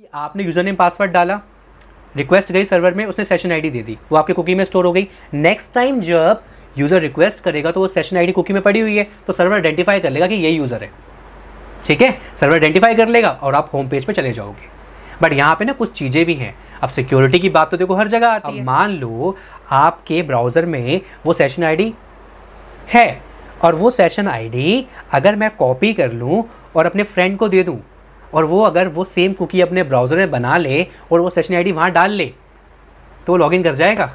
कि आपने user name password डाला रिक्वेस्ट गई सर्वर में उसने सेशन आईडी दे दी वो आपके कुकी में स्टोर हो गई नेक्स्ट टाइम जब यूज़र रिक्वेस्ट करेगा तो वो सेशन आईडी कुकी में पड़ी हुई है तो सर्वर आइडेंटिफाई कर लेगा कि ये यूज़र है ठीक है सर्वर आइडेंटिफाई कर लेगा और आप होम पेज पर चले जाओगे बट यहाँ पे ना कुछ चीज़ें भी हैं अब सिक्योरिटी की बात तो देखो हर जगह आती है मान लो आपके ब्राउज़र में वो सेशन आईडी है और वो सेशन आईडी अगर मैं कॉपी कर लूँ और अपने फ्रेंड को दे दूँ और वो अगर वो सेम कुकी अपने ब्राउज़र में बना ले और वो सेशन आईडी वहाँ डाल ले तो वो लॉगिन कर जाएगा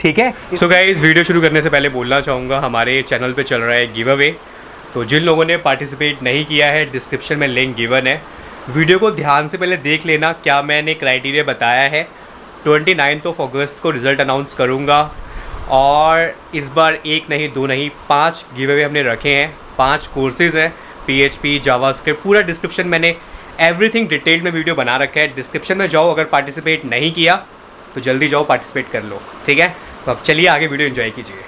ठीक है सो so गाइस वीडियो शुरू करने से पहले बोलना चाहूँगा हमारे चैनल पे चल रहा है गिव अवे तो जिन लोगों ने पार्टिसिपेट नहीं किया है डिस्क्रिप्शन में लिंक गिवन है वीडियो को ध्यान से पहले देख लेना क्या मैंने क्राइटेरिया बताया है ट्वेंटी नाइन्थ ऑफ अगस्त को रिज़ल्ट अनाउंस करूँगा और इस बार एक नहीं दो नहीं पाँच गिव अवे हमने रखे हैं पाँच कोर्सेज़ हैं पी जावास्क्रिप्ट पूरा डिस्क्रिप्शन मैंने एवरीथिंग डिटेल्ड में वीडियो बना रखा है डिस्क्रिप्शन में जाओ अगर पार्टिसिपेट नहीं किया तो जल्दी जाओ पार्टिसिपेट कर लो ठीक है तो अब चलिए आगे वीडियो इन्जॉय कीजिए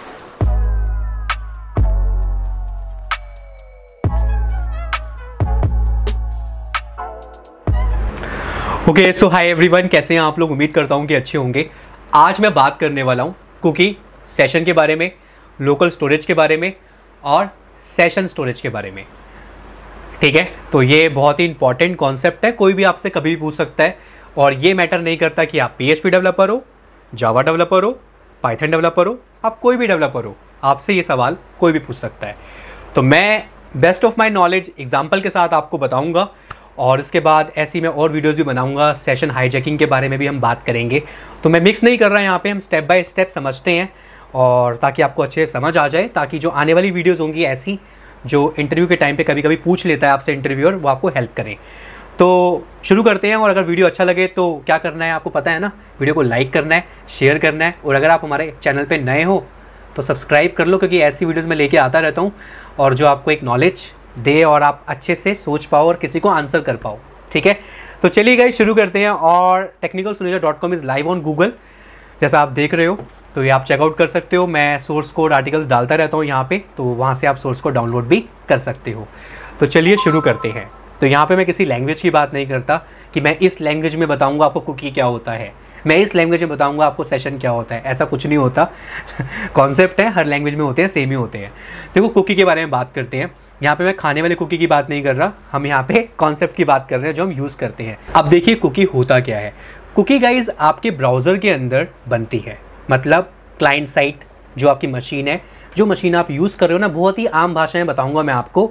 ओके सो हाय एवरीवन कैसे हैं आप लोग उम्मीद करता हूं कि अच्छे होंगे आज मैं बात करने वाला हूं कुकी सेशन के बारे में लोकल स्टोरेज के बारे में और सेशन स्टोरेज के बारे में ठीक है तो ये बहुत ही इंपॉर्टेंट कॉन्सेप्ट है कोई भी आपसे कभी भी पूछ सकता है और ये मैटर नहीं करता कि आप पी डेवलपर हो जावा डेवलपर हो पाइथन डेवलपर हो आप कोई भी डेवलपर हो आपसे ये सवाल कोई भी पूछ सकता है तो मैं best of my knowledge example के साथ आपको बताऊँगा और इसके बाद ऐसी मैं और वीडियोज़ भी बनाऊँगा सेशन हाईजैकिंग के बारे में भी हम बात करेंगे तो मैं मिक्स नहीं कर रहा यहाँ पर हम स्टेप बाय स्टेप समझते हैं और ताकि आपको अच्छे से समझ आ जाए ताकि जो आने वाली वीडियोज़ होंगी ऐसी जो इंटरव्यू के टाइम पे कभी कभी पूछ लेता है आपसे इंटरव्यूअर वो आपको हेल्प करें तो शुरू करते हैं और अगर वीडियो अच्छा लगे तो क्या करना है आपको पता है ना वीडियो को लाइक करना है शेयर करना है और अगर आप हमारे चैनल पर नए हो तो सब्सक्राइब कर लो क्योंकि ऐसी वीडियोज़ में लेके आता रहता हूँ और जो आपको एक नॉलेज दे और आप अच्छे से सोच पाओ और किसी को आंसर कर पाओ ठीक है तो चलिए गए शुरू करते हैं और technical Suneja dot com is live on Google जैसा आप देख रहे हो तो ये आप चेकआउट कर सकते हो मैं सोर्स कोड आर्टिकल्स डालता रहता हूँ यहाँ पे तो वहाँ से आप सोर्स कोड डाउनलोड भी कर सकते हो तो चलिए शुरू करते हैं तो यहाँ पे मैं किसी लैंग्वेज की बात नहीं करता कि मैं इस लैंग्वेज में बताऊँगा आपको कुकी क्या होता है मैं इस लैंग्वेज में बताऊँगा आपको सेशन क्या होता है ऐसा कुछ नहीं होता कॉन्सेप्ट है हर लैंग्वेज में होते हैं सेम ही होते हैं देखो कुकी के बारे में बात करते हैं यहाँ पे मैं खाने वाले कुकी की बात नहीं कर रहा हम यहाँ पे कॉन्सेप्ट की बात कर रहे हैं जो हम यूज़ करते हैं अब देखिए कुकी होता क्या है कुकी गाइज आपके ब्राउज़र के अंदर बनती है मतलब क्लाइंट साइट जो आपकी मशीन है जो मशीन आप यूज़ कर रहे हो ना बहुत ही आम में बताऊंगा मैं आपको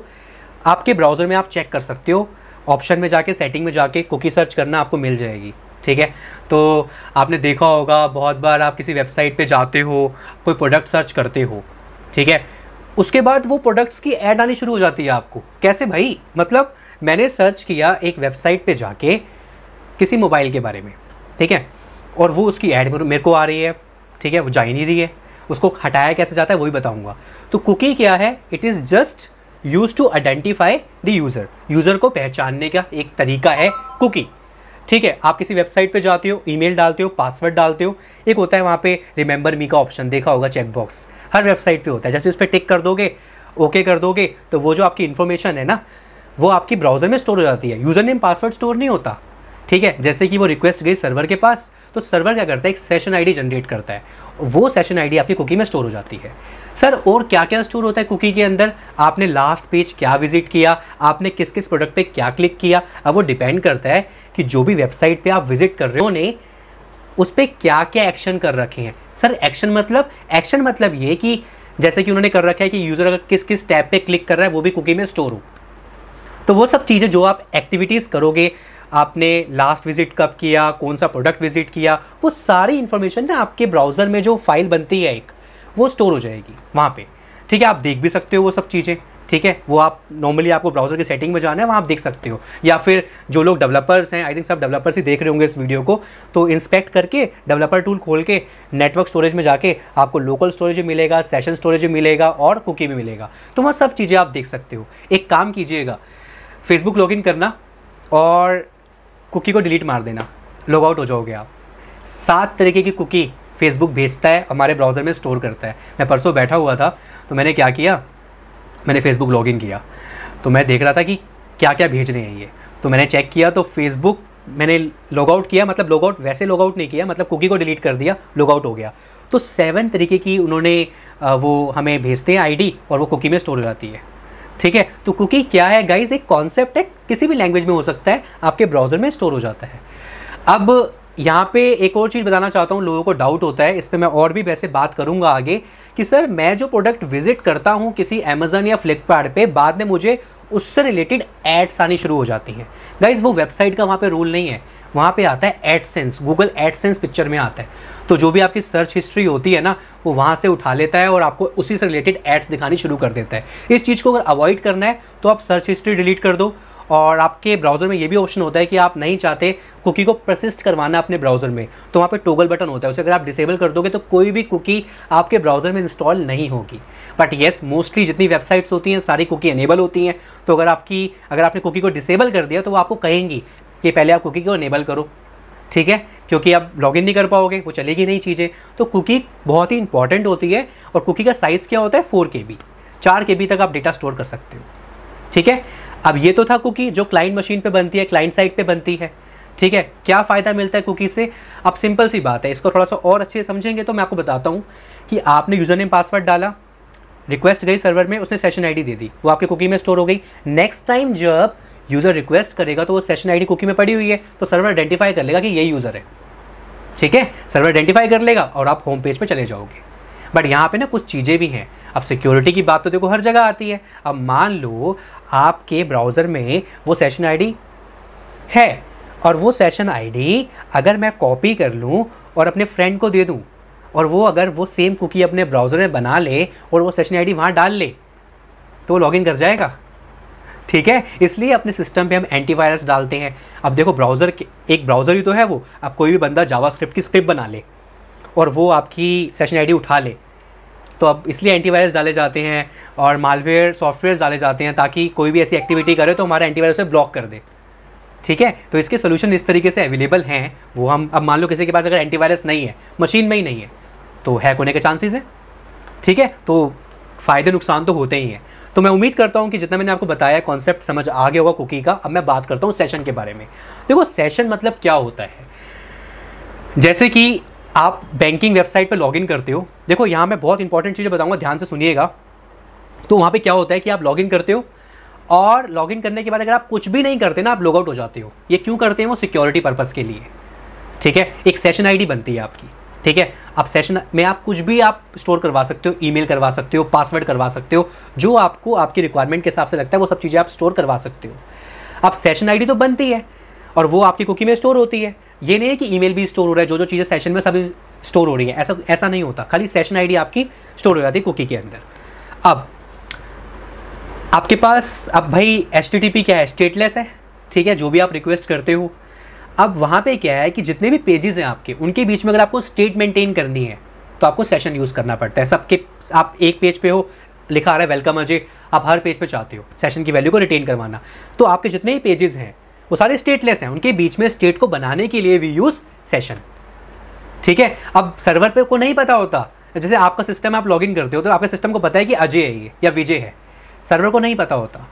आपके ब्राउज़र में आप चेक कर सकते हो ऑप्शन में जाके सेटिंग में जाके कुकी सर्च करना आपको मिल जाएगी ठीक है तो आपने देखा होगा बहुत बार आप किसी वेबसाइट पे जाते हो कोई प्रोडक्ट सर्च करते हो ठीक है उसके बाद वो प्रोडक्ट्स की ऐड आनी शुरू हो जाती है आपको कैसे भाई मतलब मैंने सर्च किया एक वेबसाइट पे जाके किसी मोबाइल के बारे में ठीक है और वो उसकी ऐड मेरे को आ रही है ठीक है वो जा ही नहीं रही है उसको हटाया कैसे जाता है वही बताऊंगा तो कुकी क्या है it is just use to identify the user user को पहचानने का एक तरीका है कुकी ठीक है आप किसी वेबसाइट पे जाते हो ईमेल डालते हो पासवर्ड डालते हो एक होता है वहाँ पे रिमेंबर मी का ऑप्शन देखा होगा चेकबॉक्स हर वेबसाइट पे होता है जैसे उस पर टिक कर दोगे ओके कर दोगे तो वो जो आपकी इन्फॉर्मेशन है ना वो आपकी ब्राउज़र में स्टोर हो जाती है यूज़र नेम पासवर्ड स्टोर नहीं होता ठीक है जैसे कि वो रिक्वेस्ट गई सर्वर के पास तो सर्वर क्या करता है एक सेशन आईडी जनरेट करता है वो सेशन आईडी आपकी कुकी में स्टोर हो जाती है सर और क्या क्या स्टोर होता है कुकी के अंदर आपने लास्ट पेज क्या विजिट किया आपने किस किस प्रोडक्ट पे क्या क्लिक किया अब वो डिपेंड करता है कि जो भी वेबसाइट पे आप विजिट कर रहे हो ने उस पर क्या क्या एक्शन कर रखे हैं सर एक्शन मतलब एक्शन मतलब ये कि जैसे कि उन्होंने कर रखा है कि यूज़र अगर किस किस टैब पे क्लिक कर रहा है वो भी कुकी में स्टोर हो तो वो सब चीज़ें जो आप एक्टिविटीज़ करोगे आपने लास्ट विजिट कब किया कौन सा प्रोडक्ट विजिट किया वो सारी इन्फॉर्मेशन ना आपके ब्राउज़र में जो फाइल बनती है एक वो स्टोर हो जाएगी वहाँ पर ठीक है आप देख भी सकते हो वो सब चीज़ें ठीक है वो आप नॉर्मली आपको ब्राउज़र की सेटिंग में जाना है वहाँ आप देख सकते हो या फिर जो लोग डेवलपर्स हैं आई थिंक सब डेवलपर्स ही देख रहे होंगे इस वीडियो को तो इंस्पेक्ट करके डेवलपर टूल खोल के नेटवर्क स्टोरेज में जाके आपको लोकल स्टोरेज भी मिलेगा सेशन स्टोरेज भी मिलेगा और कुकी भी मिलेगा तो वहाँ सब चीज़ें आप देख सकते हो एक काम कीजिएगा फेसबुक लॉग करना और कुकी को डिलीट मार देना लॉग आउट हो जाओगे आप सात तरीके की कुकी फेसबुक भेजता है हमारे ब्राउज़र में स्टोर करता है मैं परसों बैठा हुआ था तो मैंने क्या किया मैंने फेसबुक लॉगिन किया तो मैं देख रहा था कि क्या क्या भेज रहे हैं ये तो मैंने चेक किया तो फेसबुक मैंने लॉगआउट किया मतलब लॉगआउट वैसे लॉगआउट नहीं किया मतलब कुकी को डिलीट कर दिया लॉग आउट हो गया तो सेवन तरीके की उन्होंने वो हमें भेजते हैं आईडी और वो कुकी में स्टोर हो जाती है ठीक है तो कुकी क्या है गाइज एक कॉन्सेप्ट है किसी भी लैंग्वेज में हो सकता है आपके ब्राउजर में स्टोर हो जाता है अब यहाँ पे एक और चीज़ बताना चाहता हूँ लोगों को डाउट होता है इस पर मैं और भी वैसे बात करूँगा आगे कि सर मैं जो प्रोडक्ट विजिट करता हूँ किसी अमेज़न या फ्लिपकार्ट पे बाद में मुझे उससे रिलेटेड एड्स आनी शुरू हो जाती हैं गाइज वो वेबसाइट का वहाँ पे रूल नहीं है वहाँ पे आता है एडसेंस गूगल एडसेंस पिक्चर में आता है तो जो भी आपकी सर्च हिस्ट्री होती है ना वो वहाँ से उठा लेता है और आपको उसी से रिलेटेड एड्स दिखानी शुरू कर देता है इस चीज़ को अगर अवॉइड करना है तो आप सर्च हिस्ट्री डिलीट कर दो और आपके ब्राउज़र में ये भी ऑप्शन होता है कि आप नहीं चाहते कुकी को प्रसिस्ट करवाना अपने ब्राउज़र में तो वहाँ पे टोगल बटन होता है उसे अगर आप डिसेबल कर दोगे तो कोई भी कुकी आपके ब्राउज़र में इंस्टॉल नहीं होगी बट येस मोस्टली जितनी वेबसाइट्स होती हैं सारी कुकी एनेबल होती हैं तो अगर आपकी अगर आपने कुकी को डिसेबल कर दिया तो वो आपको कहेंगी कि पहले आप कुकी को अनेबल करो ठीक है क्योंकि आप लॉगिन नहीं कर पाओगे वो चलेगी नहीं चीज़ें तो कुकी बहुत ही इंपॉर्टेंट होती है और कुकी का साइज़ क्या होता है फोर के बी चार के बी तक आप डेटा स्टोर कर सकते हो ठीक है अब ये तो था कुकी जो क्लाइंट मशीन पे बनती है क्लाइंट साइड पे बनती है ठीक है क्या फ़ायदा मिलता है कुकी से अब सिंपल सी बात है इसको थोड़ा सा और अच्छे से समझेंगे तो मैं आपको बताता हूँ कि आपने यूज़र नेम पासवर्ड डाला रिक्वेस्ट गई सर्वर में उसने सेशन आईडी दे दी वो आपके कुकी में स्टोर हो गई नेक्स्ट टाइम जब यूज़र रिक्वेस्ट करेगा तो वो सेशन आईडी कुकी में पड़ी हुई है तो सर्वर आइडेंटिफाई कर लेगा कि ये यूज़र है ठीक है सर्वर आइडेंटिफाई कर लेगा और आप होम पेज पर चले जाओगे बट यहाँ पे ना कुछ चीज़ें भी हैं अब सिक्योरिटी की बात तो देखो हर जगह आती है अब मान लो आपके ब्राउज़र में वो सेशन आईडी है और वो सेशन आईडी अगर मैं कॉपी कर लूँ और अपने फ्रेंड को दे दूँ और वो अगर वो सेम कुकी अपने ब्राउज़र में बना ले और वो सेशन आईडी वहाँ डाल ले तो लॉगिन कर जाएगा ठीक है इसलिए अपने सिस्टम पे हम एंटीवायरस डालते हैं अब देखो ब्राउज़र एक ब्राउज़र ही तो है वो अब कोई भी बंदा जावा स्क्रिप्ट की स्क्रिप्ट बना ले और वो आपकी सेशन आईडी उठा ले तो अब इसलिए एंटीवायरस डाले जाते हैं और मालवेयर सॉफ्टवेयर डाले जाते हैं ताकि कोई भी ऐसी एक्टिविटी करे तो हमारा एंटीवायरस उसे ब्लॉक कर दे ठीक है तो इसके सोल्यूशन इस तरीके से अवेलेबल हैं वो हम अब मान लो किसी के पास अगर एंटीवायरस नहीं है मशीन में ही नहीं है तो हैक होने के चांसेस हैं ठीक है तो फ़ायदे नुकसान तो होते ही हैं तो मैं उम्मीद करता हूँ कि जितना मैंने आपको बताया कॉन्सेप्ट समझ आ गया होगा कुकी का अब मैं बात करता हूँ सेशन के बारे में देखो सेशन मतलब क्या होता है जैसे कि आप बैंकिंग वेबसाइट पर लॉगिन करते हो देखो यहाँ मैं बहुत इंपॉर्टेंट चीज़ें बताऊँगा ध्यान से सुनिएगा तो वहाँ पे क्या होता है कि आप लॉगिन करते हो और लॉगिन करने के बाद अगर आप कुछ भी नहीं करते ना आप लॉग आउट हो जाते हो ये क्यों करते हैं वो सिक्योरिटी पर्पज़ के लिए ठीक है एक सेशन आईडी बनती है आपकी ठीक है आप सेशन में आप कुछ भी आप स्टोर करवा सकते हो ईमेल करवा सकते हो पासवर्ड करवा सकते हो जो आपको आपकी रिक्वायरमेंट के हिसाब से लगता है वो सब चीज़ें आप स्टोर करवा सकते हो अब सेशन आईडी तो बनती है और वो आपकी कुकी में स्टोर होती है ये नहीं है कि ईमेल भी स्टोर हो रहा है जो जो चीज़ें सेशन में सभी स्टोर हो रही हैं ऐसा ऐसा नहीं होता खाली सेशन आईडी आपकी स्टोर हो जाती है कुकी के अंदर अब आपके पास अब भाई एच क्या है स्टेटलेस है ठीक है जो भी आप रिक्वेस्ट करते हो अब वहाँ पे क्या है कि जितने भी पेजेस हैं आपके उनके बीच में अगर आपको स्टेट मेंटेन करनी है तो आपको सेशन यूज़ करना पड़ता है सबके आप एक पेज पे हो लिखा आ रहा है वेलकम अजय आप हर पेज पे चाहते हो सेशन की वैल्यू को रिटेन करवाना तो आपके जितने ही पेजेस हैं वो सारे स्टेटलेस हैं उनके बीच में स्टेट को बनाने के लिए वी यूज़ सेशन ठीक है अब सर्वर पे को नहीं पता होता जैसे आपका सिस्टम आप लॉगिन करते हो तो आपके सिस्टम को पता है कि अजय है ये या विजय है सर्वर को नहीं पता होता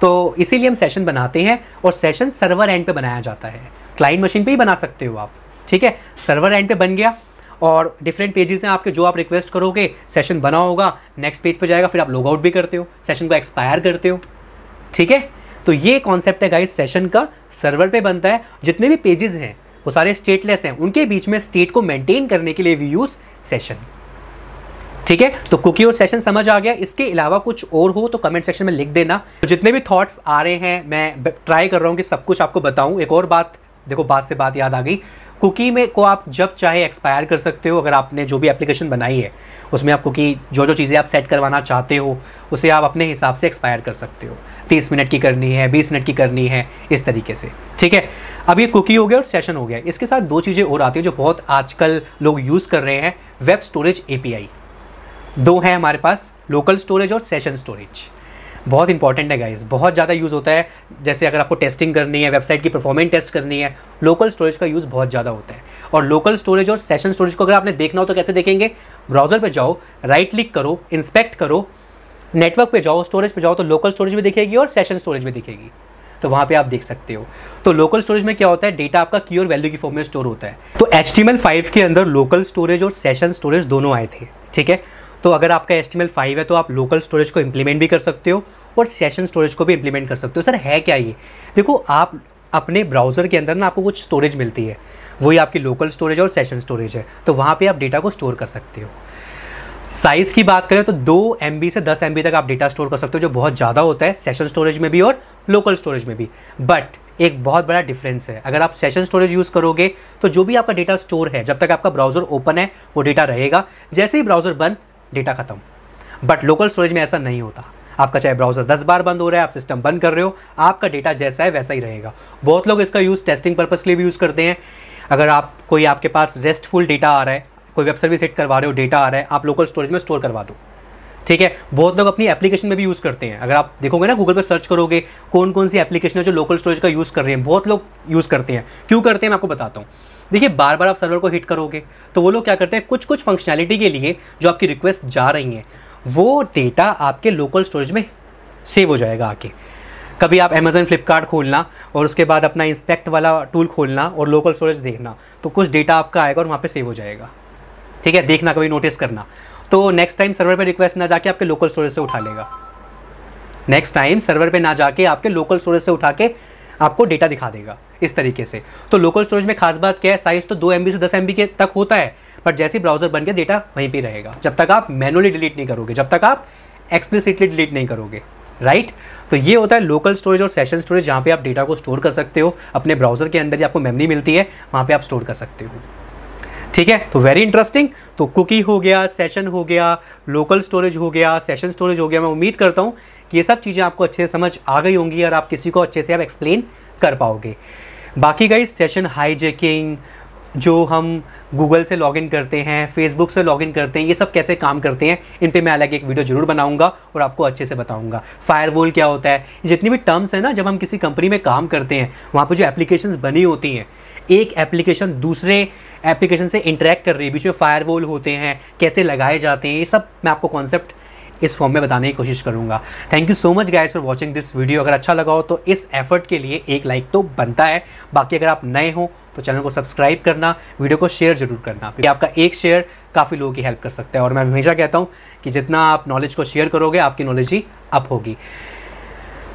तो इसीलिए हम सेशन बनाते हैं और सेशन सर्वर एंड पे बनाया जाता है क्लाइंट मशीन पे ही बना सकते हो आप ठीक है सर्वर एंड पे बन गया और डिफरेंट पेजेस हैं आपके जो आप रिक्वेस्ट करोगे सेशन बना होगा नेक्स्ट पेज पे जाएगा फिर आप लॉग आउट भी करते हो सेशन को एक्सपायर करते हो ठीक है तो ये कॉन्सेप्ट है गाइस सेशन का सर्वर पे बनता है जितने भी पेजेस हैं वो सारे स्टेटलेस हैं उनके बीच में स्टेट को मेंटेन करने के लिए वी यूज़ सेशन ठीक है तो कुकी और सेशन समझ आ गया इसके अलावा कुछ और हो तो कमेंट सेक्शन में लिख देना तो जितने भी थॉट्स आ रहे हैं मैं ट्राई कर रहा हूँ कि सब कुछ आपको बताऊँ एक और बात देखो बात से बात याद आ गई कुकी में को आप जब चाहे एक्सपायर कर सकते हो अगर आपने जो भी एप्लीकेशन बनाई है उसमें आप कुकी जो जो चीज़ें आप सेट करवाना चाहते हो उसे आप अपने हिसाब से एक्सपायर कर सकते हो तीस मिनट की करनी है बीस मिनट की करनी है इस तरीके से ठीक है अब ये कुकी हो गया और सेशन हो गया इसके साथ दो चीज़ें और आती हैं जो बहुत आजकल लोग यूज़ कर रहे हैं वेब स्टोरेज ए दो हैं हमारे पास लोकल स्टोरेज और सेशन स्टोरेज बहुत इंपॉर्टेंट है गाइज बहुत ज़्यादा यूज़ होता है जैसे अगर आपको टेस्टिंग करनी है वेबसाइट की परफॉर्मेंस टेस्ट करनी है लोकल स्टोरेज का यूज़ बहुत ज़्यादा होता है और लोकल स्टोरेज और सेशन स्टोरेज को अगर आपने देखना हो तो कैसे देखेंगे ब्राउज़र पर जाओ राइट क्लिक करो इंस्पेक्ट करो नेटवर्क पर जाओ स्टोरेज पर जाओ तो लोकल स्टोरेज भी दिखेगी और सेशन स्टोरेज भी दिखेगी तो वहाँ पे आप देख सकते हो तो लोकल स्टोरेज में क्या होता है डेटा आपका की और वैल्यू की फॉर्म में स्टोर होता है तो एच टी के अंदर लोकल स्टोरेज और सेशन स्टोरेज दोनों आए थे ठीक है तो अगर आपका एस फाइव है तो आप लोकल स्टोरेज को इम्प्लीमेंट भी कर सकते हो और सेशन स्टोरेज को भी इम्प्लीमेंट कर सकते हो सर है क्या ये देखो आप अपने ब्राउज़र के अंदर ना आपको कुछ स्टोरेज मिलती है वही आपकी लोकल स्टोरेज और सेशन स्टोरेज है तो वहाँ पे आप डेटा को स्टोर कर सकते हो साइज़ की बात करें तो दो एम से दस एम तक आप डेटा स्टोर कर सकते हो जो बहुत ज़्यादा होता है सेशन स्टोरेज में भी और लोकल स्टोरेज में भी बट एक बहुत बड़ा डिफरेंस है अगर आप सेशन स्टोरेज यूज़ करोगे तो जो भी आपका डेटा स्टोर है जब तक आपका ब्राउज़र ओपन है वो डेटा रहेगा जैसे ही ब्राउज़र बंद डेटा खत्म बट लोकल स्टोरेज में ऐसा नहीं होता आपका चाहे ब्राउज़र दस बार बंद हो रहा है आप सिस्टम बंद कर रहे हो आपका डेटा जैसा है वैसा ही रहेगा बहुत लोग इसका यूज़ टेस्टिंग पर्पज़ के लिए भी यूज़ करते हैं अगर आप कोई आपके पास रेस्टफुल डेटा आ रहा है कोई वेब सर्विस हिट करवा रहे हो डेटा आ रहा है आप लोकल स्टोरेज में स्टोर करवा दो ठीक है बहुत लोग अपनी एप्लीकेशन में भी यूज़ करते हैं अगर आप देखोगे ना गूगल पर सर्च करोगे कौन कौन सी एप्लीकेशन है जो लोकल स्टोरेज का यूज़ कर रहे हैं बहुत लोग यूज़ करते हैं क्यों करते हैं मैं आपको बताता हूँ देखिए बार बार आप सर्वर को हिट करोगे तो वो लोग क्या करते हैं कुछ कुछ फंक्शनैलिटी के लिए जो आपकी रिक्वेस्ट जा रही हैं वो डेटा आपके लोकल स्टोरेज में सेव हो जाएगा आके कभी आप अमेज़न फ्लिपकार्ट खोलना और उसके बाद अपना इंस्पेक्ट वाला टूल खोलना और लोकल स्टोरेज देखना तो कुछ डेटा आपका आएगा और वहाँ पे सेव हो जाएगा ठीक है देखना कभी नोटिस करना तो नेक्स्ट टाइम सर्वर पे रिक्वेस्ट ना जाके आपके लोकल स्टोरेज से उठा लेगा नेक्स्ट टाइम सर्वर पे ना जाके आपके लोकल स्टोरेज से उठा के आपको डेटा दिखा देगा इस तरीके से तो लोकल स्टोरेज में खास बात क्या है साइज़ तो दो एम से दस एम के तक होता है बट जैसे ब्राउज़र बन गया डेटा वहीं पर रहेगा जब तक आप मैनुअली डिलीट नहीं करोगे जब तक आप एक्सप्लिसिटली डिलीट नहीं करोगे राइट right? तो ये होता है लोकल स्टोरेज और सेशन स्टोरेज जहाँ पे आप डेटा को स्टोर कर सकते हो अपने ब्राउज़र के अंदर ही आपको मेमोरी मिलती है वहाँ पे आप स्टोर कर सकते हो ठीक है तो वेरी इंटरेस्टिंग तो कुकी हो गया सेशन हो गया लोकल स्टोरेज हो गया सेशन स्टोरेज हो गया मैं उम्मीद करता हूँ ये सब चीज़ें आपको अच्छे से समझ आ गई होंगी और आप किसी को अच्छे से आप एक्सप्लेन कर पाओगे बाकी गई सेशन हाईजेकिंग जो हम गूगल से लॉगिन करते हैं फेसबुक से लॉगिन करते हैं ये सब कैसे काम करते हैं इन पे मैं अलग एक वीडियो जरूर बनाऊंगा और आपको अच्छे से बताऊंगा फायरवॉल क्या होता है जितनी भी टर्म्स हैं ना जब हम किसी कंपनी में काम करते हैं वहाँ पर जो एप्लीकेशन बनी होती हैं एक एप्लीकेशन दूसरे एप्लीकेशन से इंटरेक्ट कर रही है बीच में फायरवॉल होते हैं कैसे लगाए जाते हैं ये सब मैं आपको कॉन्सेप्ट इस फॉर्म में बताने की कोशिश करूँगा thank you so much guys for watching this video अगर अच्छा लगा हो तो इस एफर्ट के लिए एक लाइक तो बनता है बाकी अगर आप नए हो तो चैनल को सब्सक्राइब करना वीडियो को शेयर जरूर करना क्योंकि आपका एक शेयर काफ़ी लोगों की हेल्प कर सकता है और मैं हमेशा कहता हूँ कि जितना आप नॉलेज को शेयर करोगे आपकी नॉलेज ही अप होगी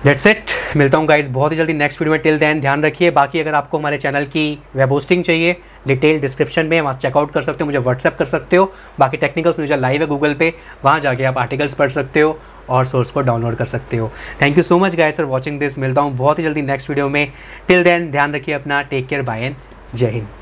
दैट्स इट मिलता हूँ गाइज बहुत ही जल्दी नेक्स्ट वीडियो में टिल दैन ध्यान रखिए बाकी अगर आपको हमारे चैनल की वेब होस्टिंग चाहिए डिटेल डिस्क्रिप्शन में वहाँ चेकआउट कर सकते हो मुझे व्हाट्सअप कर सकते हो बाकी टेक्निकल्स मुझे लाइव है गूगल पे वहाँ जाके आप आर्टिकल्स पढ़ सकते हो और सोर्स को डाउनलोड कर सकते हो thank you so much guys for watching this मिलता हूँ बहुत ही जल्दी नेक्स्ट वीडियो में टिल देन ध्यान रखिए अपना टेक केयर बाय एंड जय हिंद